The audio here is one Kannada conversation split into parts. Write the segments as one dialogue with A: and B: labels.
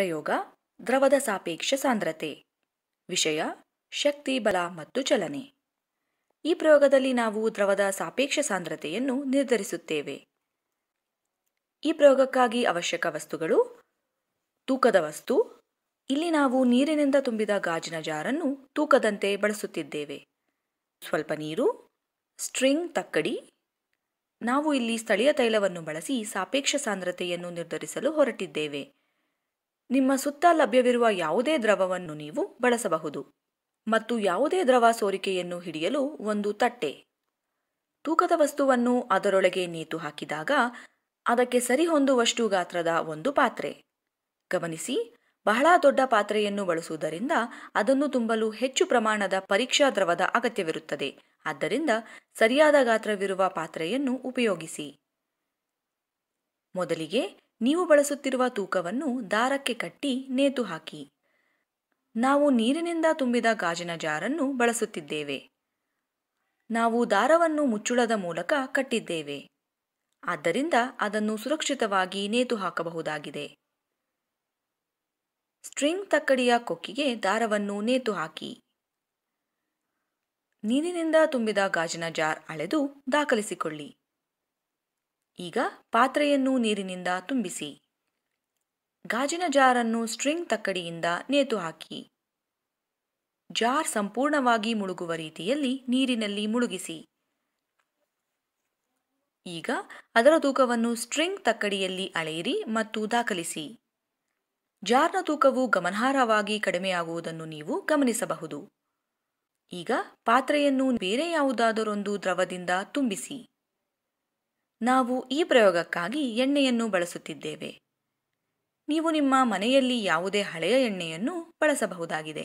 A: ಪ್ರಯೋಗ ದ್ರವದ ಸಾಪೇಕ್ಷ ಸಾಂದ್ರತೆ ವಿಷಯ ಶಕ್ತಿ ಬಲ ಮತ್ತು ಚಲನೆ ಈ ಪ್ರಯೋಗದಲ್ಲಿ ನಾವು ದ್ರವದ ಸಾಪೇಕ್ಷ ಸಾಂದ್ರತೆಯನ್ನು ನಿರ್ಧರಿಸುತ್ತೇವೆ ಈ ಪ್ರಯೋಗಕ್ಕಾಗಿ ಅವಶ್ಯಕ ವಸ್ತುಗಳು ತೂಕದ ವಸ್ತು ಇಲ್ಲಿ ನಾವು ನೀರಿನಿಂದ ತುಂಬಿದ ಗಾಜಿನ ಜಾರನ್ನು ತೂಕದಂತೆ ಬಳಸುತ್ತಿದ್ದೇವೆ ಸ್ವಲ್ಪ ನೀರು ಸ್ಟ್ರಿಂಗ್ ತಕ್ಕಡಿ ನಾವು ಇಲ್ಲಿ ಸ್ಥಳೀಯ ತೈಲವನ್ನು ಬಳಸಿ ಸಾಪೇಕ್ಷ ಸಾಂದ್ರತೆಯನ್ನು ನಿರ್ಧರಿಸಲು ಹೊರಟಿದ್ದೇವೆ ನಿಮ್ಮ ಸುತ್ತ ಲಭ್ಯವಿರುವ ಯಾವುದೇ ದ್ರವವನ್ನು ನೀವು ಬಳಸಬಹುದು ಮತ್ತು ಯಾವುದೇ ದ್ರವ ಸೋರಿಕೆಯನ್ನು ಹಿಡಿಯಲು ಒಂದು ತಟ್ಟೆ ತೂಕದ ವಸ್ತುವನ್ನು ಅದರೊಳಗೆ ನೇತು ಹಾಕಿದಾಗ ಅದಕ್ಕೆ ಸರಿಹೊಂದುವಷ್ಟು ಗಾತ್ರದ ಒಂದು ಪಾತ್ರೆ ಗಮನಿಸಿ ಬಹಳ ದೊಡ್ಡ ಪಾತ್ರೆಯನ್ನು ಬಳಸುವುದರಿಂದ ಅದನ್ನು ತುಂಬಲು ಹೆಚ್ಚು ಪ್ರಮಾಣದ ಪರೀಕ್ಷಾ ದ್ರವದ ಅಗತ್ಯವಿರುತ್ತದೆ ಆದ್ದರಿಂದ ಸರಿಯಾದ ಗಾತ್ರವಿರುವ ಪಾತ್ರೆಯನ್ನು ಉಪಯೋಗಿಸಿ ಮೊದಲಿಗೆ ನೀವು ಬಳಸುತ್ತಿರುವ ತೂಕವನ್ನು ದಾರಕ್ಕೆ ಕಟ್ಟಿ ನೇತು ಹಾಕಿ ನಾವು ನೀರಿನಿಂದ ತುಂಬಿದ ಗಾಜಿನ ಜಾರನ್ನು ಬಳಸುತ್ತಿದ್ದೇವೆ ನಾವು ದಾರವನ್ನು ಮುಚ್ಚುಳದ ಮೂಲಕ ಕಟ್ಟಿದ್ದೇವೆ ಆದ್ದರಿಂದ ಅದನ್ನು ಸುರಕ್ಷಿತವಾಗಿ ನೇತು ಹಾಕಬಹುದಾಗಿದೆ ಸ್ಟ್ರಿಂಗ್ ತಕ್ಕಡಿಯ ಕೊಕ್ಕಿಗೆ ದಾರವನ್ನು ನೇತು ಹಾಕಿ ನೀರಿನಿಂದ ತುಂಬಿದ ಗಾಜಿನ ಜಾರ್ ಅಳೆದು ದಾಖಲಿಸಿಕೊಳ್ಳಿ ಈಗ ಪಾತ್ರೆಯನ್ನು ನೀರಿನಿಂದ ತುಂಬಿಸಿ ಗಾಜಿನ ಜಾರನ್ನು ಸ್ಟ್ರಿಂಗ್ ತಕ್ಕಡಿಯಿಂದ ನೇತು ಹಾಕಿ ಜಾರ್ ಸಂಪೂರ್ಣವಾಗಿ ಮುಳುಗುವ ರೀತಿಯಲ್ಲಿ ನೀರಿನಲ್ಲಿ ಮುಳುಗಿಸಿ ಈಗ ಅದರ ತೂಕವನ್ನು ಸ್ಟ್ರಿಂಗ್ ತಕ್ಕಡಿಯಲ್ಲಿ ಅಳೆಯಿರಿ ಮತ್ತು ದಾಖಲಿಸಿ ಜಾರ್ನ ತೂಕವು ಗಮನಾರ್ಹವಾಗಿ ಕಡಿಮೆಯಾಗುವುದನ್ನು ನೀವು ಗಮನಿಸಬಹುದು ಈಗ ಪಾತ್ರೆಯನ್ನು ಬೇರೆ ಯಾವುದಾದರೊಂದು ದ್ರವದಿಂದ ತುಂಬಿಸಿ ನಾವು ಈ ಪ್ರಯೋಗಕ್ಕಾಗಿ ಎಣ್ಣೆಯನ್ನು ಬಳಸುತ್ತಿದ್ದೇವೆ ನೀವು ನಿಮ್ಮ ಮನೆಯಲ್ಲಿ ಯಾವುದೇ ಹಳೆಯ ಎಣ್ಣೆಯನ್ನು ಬಳಸಬಹುದಾಗಿದೆ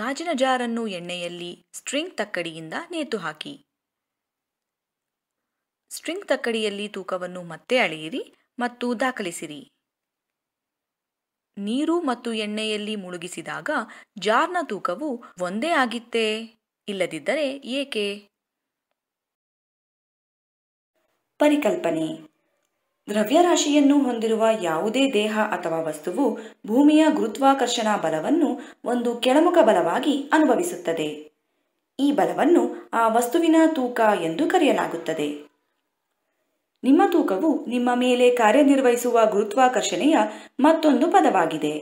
A: ಗಾಜಿನ ಜಾರನ್ನು ಎಣ್ಣೆಯಲ್ಲಿ ಸ್ಟ್ರಿಂಗ್ ತಕ್ಕಡಿಯಿಂದ ನೇತು ಹಾಕಿ ಸ್ಟ್ರಿಂಗ್ ತಕ್ಕಡಿಯಲ್ಲಿ ತೂಕವನ್ನು ಮತ್ತೆ ಅಳೆಯಿರಿ ಮತ್ತು ದಾಖಲಿಸಿರಿ ನೀರು ಮತ್ತು ಎಣ್ಣೆಯಲ್ಲಿ ಮುಳುಗಿಸಿದಾಗ ಜಾರ್ನ ತೂಕವು ಒಂದೇ ಆಗಿತ್ತೇ ಇಲ್ಲದಿದ್ದರೆ ಏಕೆ ಪರಿಕಲ್ಪನೆ ದ್ರವ್ಯರಾಶಿಯನ್ನು ಹೊಂದಿರುವ ಯಾವುದೇ ದೇಹ ಅಥವಾ ವಸ್ತುವು ಭೂಮಿಯ ಗುರುತ್ವಾಕರ್ಷಣಾ ಬಲವನ್ನು ಒಂದು ಕೆಳಮುಖ ಬಲವಾಗಿ ಅನುಭವಿಸುತ್ತದೆ ಈ ಬಲವನ್ನು ಆ ವಸ್ತುವಿನ ತೂಕ ಎಂದು ಕರೆಯಲಾಗುತ್ತದೆ ನಿಮ್ಮ ತೂಕವು ನಿಮ್ಮ ಮೇಲೆ ಕಾರ್ಯನಿರ್ವಹಿಸುವ ಗುರುತ್ವಾಕರ್ಷಣೆಯ ಮತ್ತೊಂದು ಪದವಾಗಿದೆ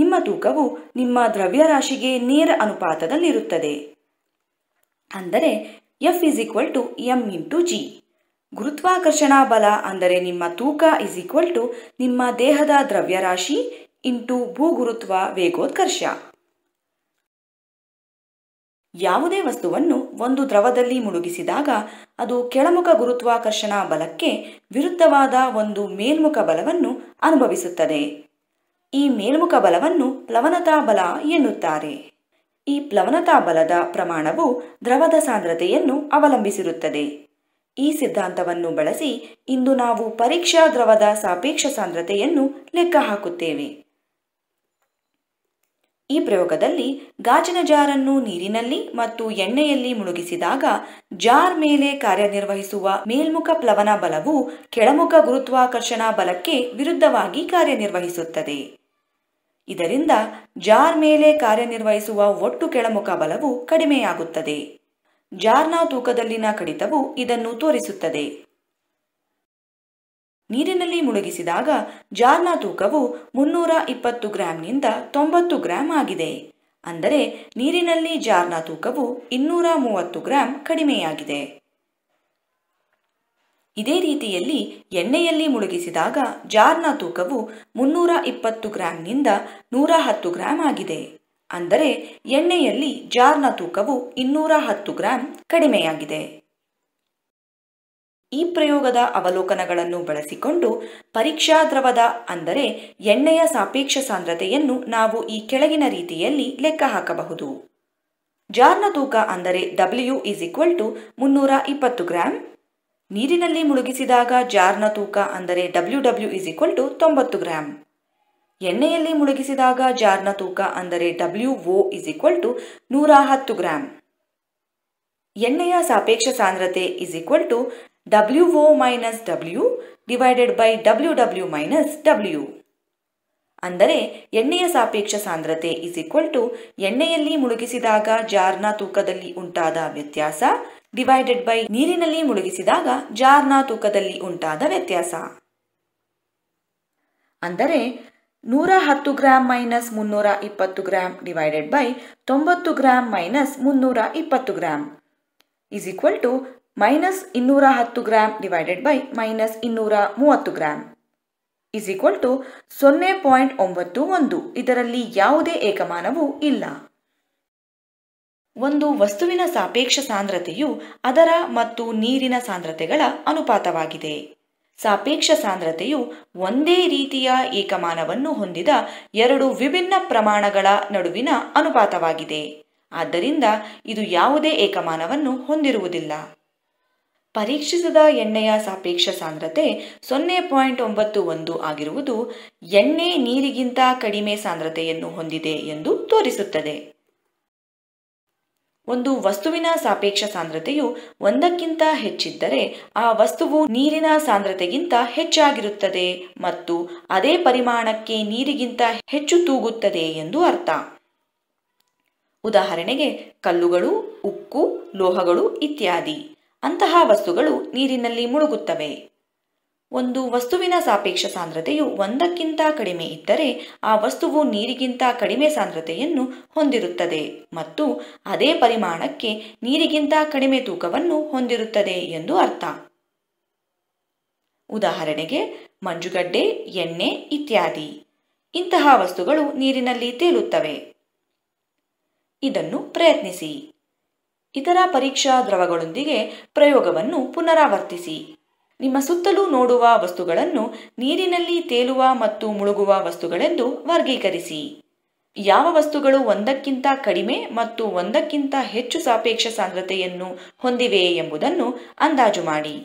A: ನಿಮ್ಮ ತೂಕವು ನಿಮ್ಮ ದ್ರವ್ಯರಾಶಿಗೆ ನೇರ ಅನುಪಾತದಲ್ಲಿರುತ್ತದೆ ಅಂದರೆ F is equal to M into G ಗುರುತ್ವಾಕರ್ಷಣಾ ಬಲ ಅಂದರೆ ನಿಮ್ಮ ತೂಕ ಇಸ್ ಈಕ್ವಲ್ ಟು ನಿಮ್ಮ ದೇಹದ ದ್ರವ್ಯರಾಶಿ ಇಂಟು ಗುರುತ್ವ ವೇಗೋತ್ಕರ್ಷ ಯಾವುದೇ ವಸ್ತುವನ್ನು ಒಂದು ದ್ರವದಲ್ಲಿ ಮುಳುಗಿಸಿದಾಗ ಅದು ಕೆಳಮುಖ ಗುರುತ್ವಾಕರ್ಷಣಾ ಬಲಕ್ಕೆ ವಿರುದ್ಧವಾದ ಒಂದು ಮೇಲ್ಮುಖ ಬಲವನ್ನು ಅನುಭವಿಸುತ್ತದೆ ಈ ಮೇಲ್ಮುಖ ಬಲವನ್ನು ಪ್ಲವನತಾ ಬಲ ಎನ್ನುತ್ತಾರೆ ಈ ಪ್ಲವನತಾ ಬಲದ ಪ್ರಮಾಣವು ದ್ರವದ ಸಾಂದ್ರತೆಯನ್ನು ಅವಲಂಬಿಸಿರುತ್ತದೆ ಈ ಸಿದ್ಧಾಂತವನ್ನು ಬಳಸಿ ಇಂದು ನಾವು ಪರೀಕ್ಷಾ ದ್ರವದ ಸಾಪೇಕ್ಷ ಸಾಂದ್ರತೆಯನ್ನು ಲೆಕ್ಕ ಹಾಕುತ್ತೇವೆ ಈ ಪ್ರಯೋಗದಲ್ಲಿ ಗಾಜಿನ ಜಾರನ್ನು ನೀರಿನಲ್ಲಿ ಮತ್ತು ಎಣ್ಣೆಯಲ್ಲಿ ಮುಳುಗಿಸಿದಾಗ ಜಾರ್ ಮೇಲೆ ಕಾರ್ಯನಿರ್ವಹಿಸುವ ಮೇಲ್ಮುಖ ಪ್ಲವನ ಬಲವು ಕೆಳಮುಖ ಗುರುತ್ವಾಕರ್ಷಣಾ ಬಲಕ್ಕೆ ವಿರುದ್ಧವಾಗಿ ಕಾರ್ಯನಿರ್ವಹಿಸುತ್ತದೆ ಇದರಿಂದ ಜಾರ್ ಮೇಲೆ ಕಾರ್ಯನಿರ್ವಹಿಸುವ ಒಟ್ಟು ಕೆಳಮುಖ ಬಲವು ಕಡಿಮೆಯಾಗುತ್ತದೆ ಜಾರ್ನ ತೂಕದಲ್ಲಿನ ಕಡಿತವು ಇದನ್ನು ತೋರಿಸುತ್ತದೆ ನೀರಿನಲ್ಲಿ ಮುಳುಗಿಸಿದಾಗ ಜಾರ್ನ ತೂಕವು ಮುನ್ನೂರ ಇಪ್ಪತ್ತು ಗ್ರಾಂನಿಂದ ತೊಂಬತ್ತು ಗ್ರಾಂ ಆಗಿದೆ ಅಂದರೆ ನೀರಿನಲ್ಲಿ ಜಾರ್ನ ತೂಕವು ಇನ್ನೂರ ಮೂವತ್ತು ಗ್ರಾಂ ಕಡಿಮೆಯಾಗಿದೆ ಇದೇ ರೀತಿಯಲ್ಲಿ ಎಣ್ಣೆಯಲ್ಲಿ ಮುಳುಗಿಸಿದಾಗ ಜಾರ್ನ ತೂಕವು ಮುನ್ನೂರ ಇಪ್ಪತ್ತು ಗ್ರಾಂನಿಂದ ನೂರ ಹತ್ತು ಗ್ರಾಂ ಆಗಿದೆ ಅಂದರೆ ಎಣ್ಣೆಯಲ್ಲಿ ಜಾರ್ನ ತೂಕವು ಇನ್ನೂರ ಹತ್ತು ಗ್ರಾಂ ಕಡಿಮೆಯಾಗಿದೆ ಈ ಪ್ರಯೋಗದ ಅವಲೋಕನಗಳನ್ನು ಬಳಸಿಕೊಂಡು ಪರೀಕ್ಷಾ ದ್ರವದ ಅಂದರೆ ಎಣ್ಣೆಯ ಸಾಪೇಕ್ಷ ಸಾಂದ್ರತೆಯನ್ನು ನಾವು ಈ ಕೆಳಗಿನ ರೀತಿಯಲ್ಲಿ ಲೆಕ್ಕ ಹಾಕಬಹುದು ಜಾರ್ನ ತೂಕ ಅಂದರೆ ಡಬ್ಲ್ಯೂ ಇಸ್ ಈಕ್ವಲ್ ಟು ಮುನ್ನೂರ ಇಪ್ಪತ್ತು ಗ್ರಾಂ ನೀರಿನಲ್ಲಿ ಮುಳುಗಿಸಿದಾಗ ಜಾರ್ನ ತೂಕ ಅಂದರೆ W W is equal to ತೊಂಬತ್ತು ಗ್ರಾಂ ಎಣ್ಣೆಯಲ್ಲಿ ಮುಳುಗಿಸಿದಾಗ ಜಾರ್ನ ತೂಕ ಅಂದರೆ W O is equal to ನೂರ ಹತ್ತು ಗ್ರಾಂ ಎಣ್ಣೆಯ ಸಾಪೇಕ್ಷ ಸಾಂದ್ರತೆ is equal to W O minus W divided by W W minus W ಅಂದರೆ ಎಣ್ಣೆಯ ಸಾಪೇಕ್ಷ ಸಾಂದ್ರತೆ ಇಸ್ ಈಕ್ವಲ್ ಟು ಎಣ್ಣೆಯಲ್ಲಿ ಮುಳುಗಿಸಿದಾಗ ಜಾರ್ನ ತೂಕದಲ್ಲಿ ಉಂಟಾದ ವ್ಯತ್ಯಾಸ ಡಿವೈಡೆಡ್ ಬೈ ನೀರಿನಲ್ಲಿ ಮುಳುಗಿಸಿದಾಗ ಜಾರ್ನ ತೂಕದಲ್ಲಿ ಉಂಟಾದ ವ್ಯತ್ಯಾಸ ಅಂದರೆ ನೂರ ಹತ್ತು ಗ್ರಾಮ್ ಮೈನಸ್ ಮುನ್ನೂರ ಇಪ್ಪತ್ತು ಗ್ರಾಮ್ ಡಿವೈಡೆಡ್ ಬೈ ತೊಂಬತ್ತು ಗ್ರಾಮ್ ಮೈನಸ್ ಮುನ್ನೂರ ಇಪ್ಪತ್ತು gram is equal to minus ಇನ್ನೂರ ಹತ್ತು ಗ್ರಾಮ್ ಡಿವೈಡೆಡ್ ಬೈ ಮೈನಸ್ ಇನ್ನೂರ ಮೂವತ್ತು ಗ್ರಾಮ್ ಈಸ್ ಈಕ್ವಲ್ ಟು ಸೊನ್ನೆ ಪಾಯಿಂಟ್ ಒಂಬತ್ತು ಒಂದು ಇದರಲ್ಲಿ ಯಾವುದೇ ಏಕಮಾನವು ಇಲ್ಲ ಒಂದು ವಸ್ತುವಿನ ಸಾಪೇಕ್ಷ ಸಾಂದ್ರತೆಯು ಅದರ ಮತ್ತು ನೀರಿನ ಸಾಂದ್ರತೆಗಳ ಅನುಪಾತವಾಗಿದೆ ಸಾಪೇಕ್ಷ ಸಾಂದ್ರತೆಯು ಒಂದೇ ರೀತಿಯ ಏಕಮಾನವನ್ನು ಹೊಂದಿದ ಎರಡು ವಿಭಿನ್ನ ಪ್ರಮಾಣಗಳ ನಡುವಿನ ಅನುಪಾತವಾಗಿದೆ ಆದ್ದರಿಂದ ಇದು ಯಾವುದೇ ಏಕಮಾನವನ್ನು ಹೊಂದಿರುವುದಿಲ್ಲ ಪರೀಕ್ಷಿಸದ ಎಣ್ಣೆಯ ಸಾಪೇಕ್ಷ ಸಾಂದ್ರತೆ ಸೊನ್ನೆ ಪಾಯಿಂಟ್ ಒಂಬತ್ತು ಒಂದು ಆಗಿರುವುದು ಎಣ್ಣೆ ನೀರಿಗಿಂತ ಕಡಿಮೆ ಸಾಂದ್ರತೆಯನ್ನು ಹೊಂದಿದೆ ಎಂದು ತೋರಿಸುತ್ತದೆ ಒಂದು ವಸ್ತುವಿನ ಸಾಪೇಕ್ಷ ಸಾಂದ್ರತೆಯು ಒಂದಕ್ಕಿಂತ ಹೆಚ್ಚಿದ್ದರೆ ಆ ವಸ್ತುವು ನೀರಿನ ಸಾಂದ್ರತೆಗಿಂತ ಹೆಚ್ಚಾಗಿರುತ್ತದೆ ಮತ್ತು ಅದೇ ಪರಿಮಾಣಕ್ಕೆ ನೀರಿಗಿಂತ ಹೆಚ್ಚು ತೂಗುತ್ತದೆ ಎಂದು ಅರ್ಥ ಉದಾಹರಣೆಗೆ ಕಲ್ಲುಗಳು ಉಕ್ಕು ಲೋಹಗಳು ಇತ್ಯಾದಿ ಅಂತಹ ವಸ್ತುಗಳು ನೀರಿನಲ್ಲಿ ಮುಳುಗುತ್ತವೆ ಒಂದು ವಸ್ತುವಿನ ಸಾಪೇಕ್ಷ ಸಾಂದ್ರತೆಯು ಒಂದಕ್ಕಿಂತ ಕಡಿಮೆ ಇದ್ದರೆ ಆ ವಸ್ತುವು ನೀರಿಗಿಂತ ಕಡಿಮೆ ಸಾಂದ್ರತೆಯನ್ನು ಹೊಂದಿರುತ್ತದೆ ಮತ್ತು ಅದೇ ಪರಿಮಾಣಕ್ಕೆ ನೀರಿಗಿಂತ ಕಡಿಮೆ ತೂಕವನ್ನು ಹೊಂದಿರುತ್ತದೆ ಎಂದು ಅರ್ಥ ಉದಾಹರಣೆಗೆ ಮಂಜುಗಡ್ಡೆ ಎಣ್ಣೆ ಇತ್ಯಾದಿ ಇಂತಹ ವಸ್ತುಗಳು ನೀರಿನಲ್ಲಿ ತೇಲುತ್ತವೆ ಇದನ್ನು ಪ್ರಯತ್ನಿಸಿ ಇತರ ಪರೀಕ್ಷಾ ದ್ರವಗಳೊಂದಿಗೆ ಪ್ರಯೋಗವನ್ನು ಪುನರಾವರ್ತಿಸಿ ನಿಮ್ಮ ಸುತ್ತಲೂ ನೋಡುವ ವಸ್ತುಗಳನ್ನು ನೀರಿನಲ್ಲಿ ತೇಲುವ ಮತ್ತು ಮುಳುಗುವ ವಸ್ತುಗಳೆಂದು ವರ್ಗೀಕರಿಸಿ ಯಾವ ವಸ್ತುಗಳು ಒಂದಕ್ಕಿಂತ ಕಡಿಮೆ ಮತ್ತು ಒಂದಕ್ಕಿಂತ ಹೆಚ್ಚು ಸಾಪೇಕ್ಷ ಸಾಂದ್ರತೆಯನ್ನು ಹೊಂದಿವೆ ಎಂಬುದನ್ನು ಅಂದಾಜು ಮಾಡಿ